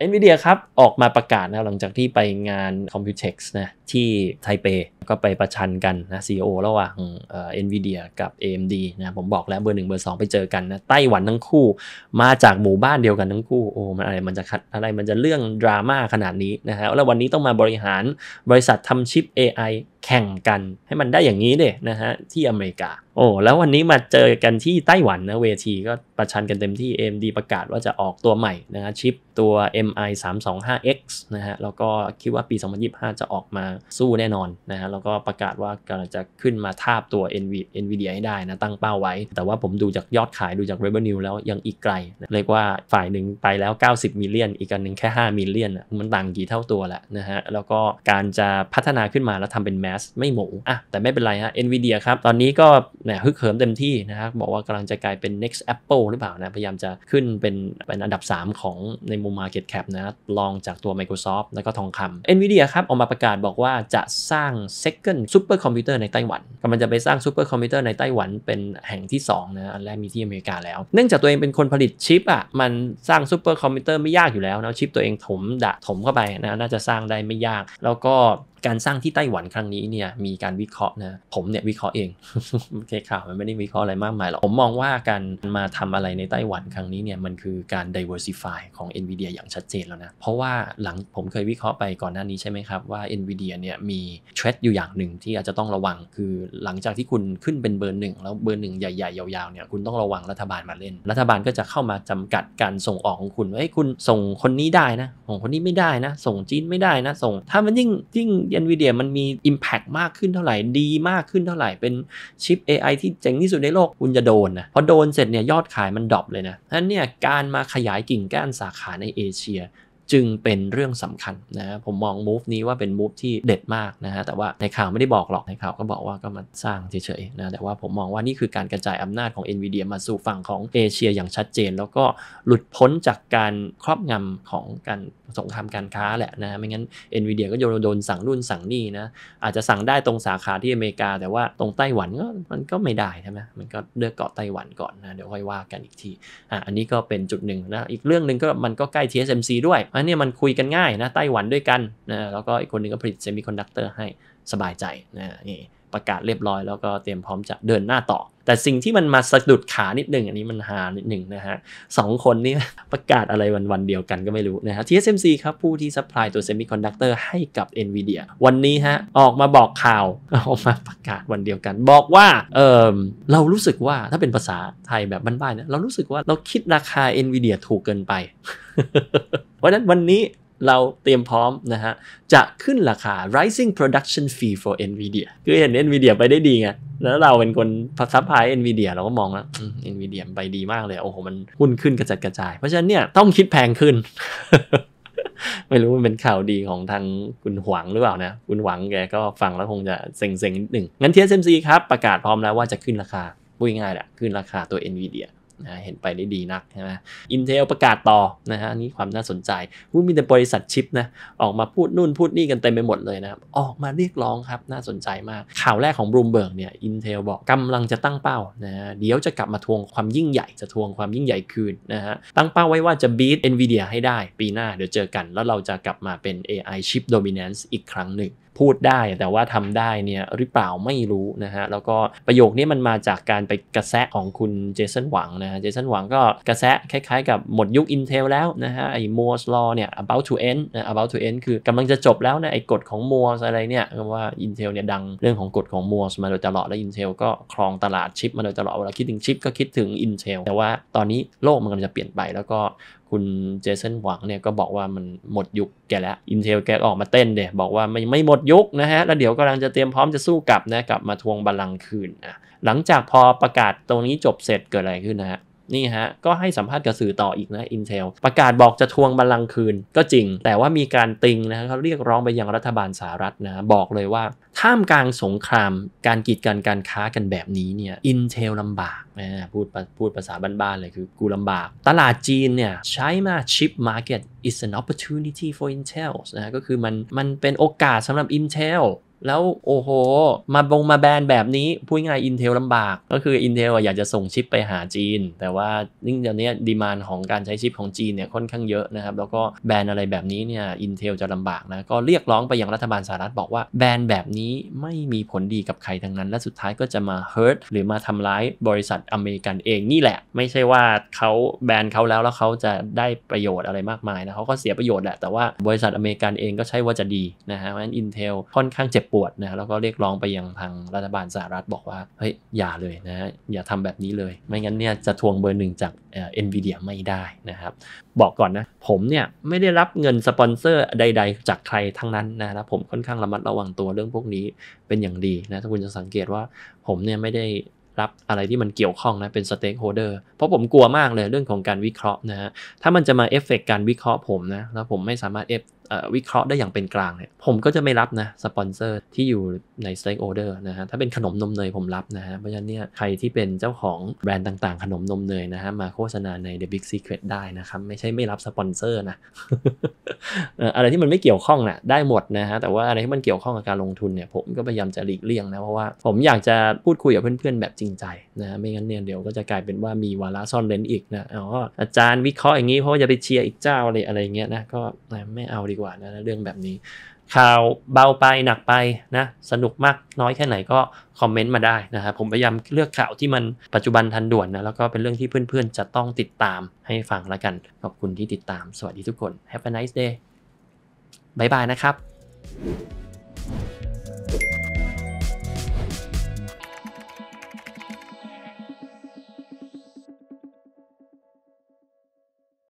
เอ็นวีเดียครับ ออกมาประกาศนะ หลังจากที่ไปงาน Computex นะ ที่ไทเปก็ไปประชันกันนะซีโอระหว่างเอ็นวีเดียกับ AMD นะผมบอกแล้วเบอร์หนึ่งเบอร์สองไปเจอกันนะไต้หวันทั้งคู่มาจากหมู่บ้านเดียวกันทั้งคู่โอ้มันอะไรมันจะอะไรมันจะเรื่องดราม่าขนาดนี้นะฮะแล้ววันนี้ต้องมาบริหารบริษัททำชิป AI แข่งกันให้มันได้อย่างนี้เด้นะฮะที่อเมริกาโอ้แล้ววันนี้มาเจอกันที่ไต้หวันนะเวทีก็ประชันกันเต็มที่ AMD ประกาศว่าจะออกตัวใหม่นะฮะชิปตัว MI 325X นะฮะแล้วก็คิดว่าปี2025 จะออกมาสู้แน่นอนนะฮะแล้วก็ประกาศว่ากำลังจะขึ้นมาทาบตัว NV NVIDIA ให้ได้นะตั้งเป้าไว้ แต่ว่าผมดูจากยอดขายดูจาก revenue แล้วยังอีกไกลเรียกว่าฝ่ายหนึ่งไปแล้ว 90มิลเลียนอีกอันหนึ่งแค่5มิลเลียนมันต่างกี่เท่าตัวแหละนะฮะแล้วก็การจะพัฒนาขึ้นมาแล้วทำเป็นแมสไม่หมูอ่ะแต่ไม่เป็นไรฮะ NVIDIA ครับตอนนี้ก็เนี่ยฮึกเหิมเต็มที่นะครับบอกว่ากำลังจะกลายเป็น next Apple หรือเปล่านะพยายามจะขึ้นเป็นเป็นอันดับ 3 ของในมุม market cap นะรองจากตัว Microsoft แล้วก็ทองคำ NVIDIA ครับออกมาประกาศบอกว่าจะสร้าง second super computer ในไต้หวันกำลังจะไปสร้าง super computer ในไต้หวันเป็นแห่งที่2นะอันแรกมีที่อเมริกาแล้ว เนื่องจากตัวเองเป็นคนผลิตชิปอะ่ะ มันสร้าง super computer ไม่ยากอยู่แล้วนะ ชิปตัวเองถมดะถมเข้าไปนะน่าจะสร้างได้ไม่ยาก แล้วก็การสร้างที่ไต้หวันครั้งนี้เนี่ยมีการวิเคราะห์นะผมเนี่ยวิเคราะห์เองเคข่าวมันไม่ได้วิเคราะห์อะไรมากมายหรอกผมมองว่าการมาทำอะไรในไต้หวันครั้งนี้เนี่ยมันคือการ diversify ของ NVIDIA อย่างชัดเจนแล้วนะเพราะว่าหลังผมเคยวิเคราะห์ไปก่อนหน้านี้ใช่ไหมครับว่า NVIDIA เนี่ยมีเทรดอยู่อย่างหนึ่งที่อาจจะต้องระวังคือหลังจากที่คุณขึ้นเป็นเบอร์หนึ่งแล้วเบอร์หนึ่งใหญ่ๆยาวๆเนี่ยคุณต้องระวังรัฐบาลมาเล่นรัฐบาลก็จะเข้ามาจำกัดการส่งออกของคุณว่าคุณส่งคนนี้ได้นะส่งคนนี้ไม่ได้นะส่งจีนไม่ได้นะ ส่งถ้ามันยิ่งยิ่งอนวีเดียมันมี Impact มากขึ้นเท่าไหร่ดีมากขึ้นเท่าไหร่เป็นชิป AI ที่เจ๋งที่สุดในโลกคุณจะโดนนะพอโดนเสร็จเนี่ยยอดขายมันดรอปเลยนะฉะนั้นเนี่ยการมาขยายกิ่งก้านสาขาในเอเชียจึงเป็นเรื่องสำคัญนะผมมองมูฟนี้ว่าเป็นมูฟที่เด็ดมากนะฮะแต่ว่าในข่าวไม่ได้บอกหรอกในข่าวก็บอกว่าก็มาสร้างเฉยๆนะแต่ว่าผมมองว่านี่คือการกระจายอำนาจของ NVIDIA มาสู่ฝั่งของเอเชียอย่างชัดเจน แล้วก็หลุดพ้นจากการครอบงำของการสงครามการค้าแหละนะไม่งั้น n ีเ d i a ก็โดนสั่งรุ่นสั่งนี่นะอาจจะสั่งได้ตรงสาขาที่อเมริกา แต่ว่าตรงไต้หวันก็มันก็ไม่ได้ใช่ไหมมันก็เลือกเกาะไต้หวันก่อนนะเดี๋ยวค่อยว่ากันอีกทีอ่ะอันนี้ก็เป็นจุดหนึ่งนะอีกเรื่องหนึ่งก็มันก็ใกล้ TSMC ด้วยเันนี้มันคุยกันง่ายนะไต้หวันด้วยกันนะแล้วก็อีกคนนึงก็ผลิตเซมิคอนดักเตอร์ให้สบายใจนะนี่ประกาศเรียบร้อยแล้วก็เตรียมพร้อมจะเดินหน้าต่อแต่สิ่งที่มันมาสะดุดขานิดหนึ่งอันนี้มันหานิดหนึ่งนะฮะสองคนนี้ประกาศอะไรวันวันเดียวกันก็ไม่รู้นะฮะ TSMC ครับผู้ที่ซัพพลายตัวเซมิคอนดักเตอร์ให้กับ NVIDIA วันนี้ฮะออกมาบอกข่าวออกมาประกาศวันเดียวกัน บอกว่าเออเรารู้สึกว่าถ้าเป็นภาษาไทยแบบบ้านๆเนี่ยเรารู้สึกว่าเราคิดราคา NVIDIA ถูกเกินไปพราะนั้นวันนี้เราเตรียมพร้อมนะฮะจะขึ้นราคา rising production fee for Nvidia คือเห็น Nvidia ไปได้ดีไงแล้วเราเป็นคนพันาใา้ Nvidia เราก็มองว่า Nvidia ไปดีมากเลยโอ้โหมันหุ้นขึ้นกระจัดกระจายเพราะฉะนั้นเนี่ยต้องคิดแพงขึ้น ไม่รู้ มันเป็นข่าวดีของทางคุณหวังหรือเปล่านะคุณหวังแกก็ฟังแล้วคงจะเซ็งๆนิดหนึ่ง งั้น TSMC ครับประกาศพร้อมแล้วว่าจะขึ้นราคาพูดง่ายๆแหละขึ้นราคาตัว Nvidia นะเห็นไปได้ดีนักใช่ไหมอินเทลประกาศต่อนะฮะนี่ความน่าสนใจมีแต่บริษัทชิปนะออกมาพูดนู่นพูดนี่กันเต็มไปหมดเลยนะครับออกมาเรียกร้องครับ น่าสนใจมาก ข่าวแรกของบลูมเบิร์กเนี่ยอินเทลบอกกำลังจะตั้งเป้านะเดี๋ยวจะกลับมาทวงความยิ่งใหญ่จะทวงความยิ่งใหญ่คืนนะฮะตั้งเป้าไว้ว่าจะบีทเอ็นวีเดียให้ได้ปีหน้า เดี๋ยวเจอกัน แล้วเราจะกลับมาเป็น AI chip dominance อีกครั้งหนึ่ง พูดได้แต่ว่าทำได้เนี่ยหรือเปล่าไม่รู้นะฮะแล้วก็ประโยคนี้มันมาจากการไปกระแซะของคุณเจสันหวังนะะเจสันหวังก็กระแสคล้ายๆกับหมดยุค Intel แล้วนะฮะไอ้ Moore's law เนี่ย about to end นะ about to end คือกำลังจะจบแล้วนะไอ้กฎของ Moore's อะไรเนี่ยว่า Intel เนี่ยดังเรื่องของกฎของ Moore's มาโดยตลอดแล้ว Intel ก็ครองตลาดชิปมาโดยตลอดเวลาคิดถึงชิปก็คิดถึง Intel แต่ว่าตอนนี้โลกมันกำลังจะเปลี่ยนไปแล้วก็คุณเจสันหวังเนี่ยก็บอกว่ามันหมดยุคแกแล้ว Intel แกออกมาเต้นเดยบอกว่าไม่ไม่หมดยุคนะฮะ แล้วเดี๋ยวกำลังจะเตรียมพร้อมจะสู้กลับนะกลับมาทวงบัลลังก์คืนนะหลังจากพอประกาศตรงนี้จบเสร็จเกิดอะไรขึ้นนะฮะนี่ฮะ ก็ให้สัมภาษณ์กับสื่อต่ออีกนะ Intel ประกาศบอกจะทวงบัลลังก์คืนก็จริง แต่ว่ามีการติงนะเขาเรียกร้องไปยังรัฐบาลสหรัฐนะบอกเลยว่า ท่ามกลางสงครามการกีดกันการค้ากันแบบนี้เนี่ย Intel ลำบากนะพูดพูดภาษาบ้านๆเลยคือกูลำบาก ตลาดจีนเนี่ยใช้มาิปมาร์เก็ต is an opportunity for Intel นะก็คือมันมันเป็นโอกาสสำหรับ Intel แล้วโอ้โห มาบงมาแบนแบบนี้ พูดง่าย Intel ลำบาก ก็คือ Intel อยากจะส่งชิปไปหาจีน แต่ว่านิ่งตอนนี้ดีมานของการใช้ชิปของจีนเนี่ยค่อนข้างเยอะนะครับ แล้วก็แบนอะไรแบบนี้เนี่ยินเทลจะลำบากนะ ก็เรียกร้องไปยังรัฐบาลสหรัฐบอกว่าแบนแบบนี้ไม่มีผลดีกับใครทั้งนั้น และสุดท้ายก็จะมาเฮิร์ตหรือมาทำร้ายบริษัทอเมริกันเองนี่แหละ ไม่ใช่ว่าเขาแบนเขาแล้วแล้วเขาจะได้ประโยชน์อะไรมากมายนะเขาก็เสียประโยชน์แหละแต่ว่าบริษัทอเมริกันเองก็ใช่ว่าจะดีนะฮะเพราะฉะนั้น i n t e ค่อนข้างเจ็บปวดนะแล้วก็เรียกร้องไปยังทางรัฐบาลสหรัฐบอกว่าเฮ้ยอย่าเลยนะอย่าทำแบบนี้เลยไม่งั้นเนี่ยจะทวงเบอร์หนึ่งจากเอ็นวีเดียไม่ได้นะครับบอกก่อนนะผมเนี่ยไม่ได้รับเงินสปอนเซอร์ใดๆ จากใครทั้งนั้นนะครับผมค่อนข้างระมัดระวังตัวเรื่องพวกนี้เป็นอย่างดีนะถ้าคุณจะสังเกตว่าผมเนี่ยไม่ได้รับอะไรที่มันเกี่ยวข้องนะเป็นสเต็กโฮเดอร์เพราะผมกลัวมากเลยเรื่องของการวิเคราะห์นะฮะถ้ามันจะมาเอฟเฟกการวิเคราะห์ผมนะแล้วผมไม่สามารถเอฟวิเคราะห์ได้อย่างเป็นกลางเนี่ยผมก็จะไม่รับนะสปอนเซอร์ที่อยู่ในสเต็กโอเดอร์นะฮะถ้าเป็นขนมนมเนยผมรับนะฮะเพราะฉะนั้นเนี่ยใครที่เป็นเจ้าของแบรนด์ต่างๆ ขนมนมเนยนะฮะมาโฆษณาใน The Big Secret ได้นะครับไม่ใช่ไม่รับสปอนเซอร์นะอะไรที่มันไม่เกี่ยวข้องนะ่ะได้หมดนะฮะแต่ว่าอะไรที่มันเกี่ยวข้องกับการลงทุนเนี่ย ผมก็พยายามจะหลีกเลี่ยงนะเพราะว่า ผมอยากจะพูดคุยกับเพื่อนๆแบบจริงใจนะฮะไม่งั้นเนี่ยเดี๋ยวก็จะกลายเป็นว่ามีวาระซ่อนเลนอีกนะอ๋ออาจารย์วิเคราะห์อย่างนี้เพราะว่าจะไปเชียร์อีกเจ้าอะไรอะไรเงี้ยนะก็ไม่เอาดีกว่านะเรื่องแบบนี้ข่าวเบาไปหนักไปนะสนุกมากน้อยแค่ไหนก็คอมเมนต์มาได้นะครับผมพยายามเลือกข่าวที่มันปัจจุบันทันด่วนนะแล้วก็เป็นเรื่องที่เพื่อนๆ จะต้องติดตามให้ฟังแล้วกันขอบคุณที่ติดตาม สวัสดีทุกคน Have a nice day บายบายนะครับ